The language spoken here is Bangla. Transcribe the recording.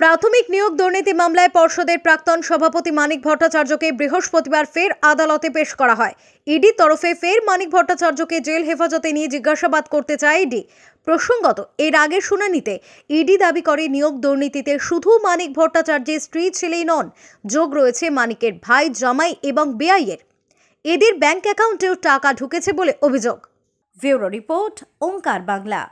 প্রাথমিক নিয়োগ দুর্নীতি মামলায় পর্ষদের প্রাক্তন সভাপতি মানিক ভট্টাচার্যকে বৃহস্পতিবার ফের আদালতে পেশ করা হয় ইডি তরফে ফের মানিক ভট্টাচার্যকে জেল হেফাজতে নিয়ে জিজ্ঞাসাবাদ করতে চায় ইডি প্রসঙ্গত এর আগে শুনানিতে ইডি দাবি করে নিয়োগ দুর্নীতিতে শুধু মানিক ভট্টাচার্যের স্ত্রী ছেলেই নন যোগ রয়েছে মানিকের ভাই জামাই এবং বেআইয়ের এদের ব্যাংক অ্যাকাউন্টেও টাকা ঢুকেছে বলে অভিযোগ ব্যুরো রিপোর্ট ওঙ্কার বাংলা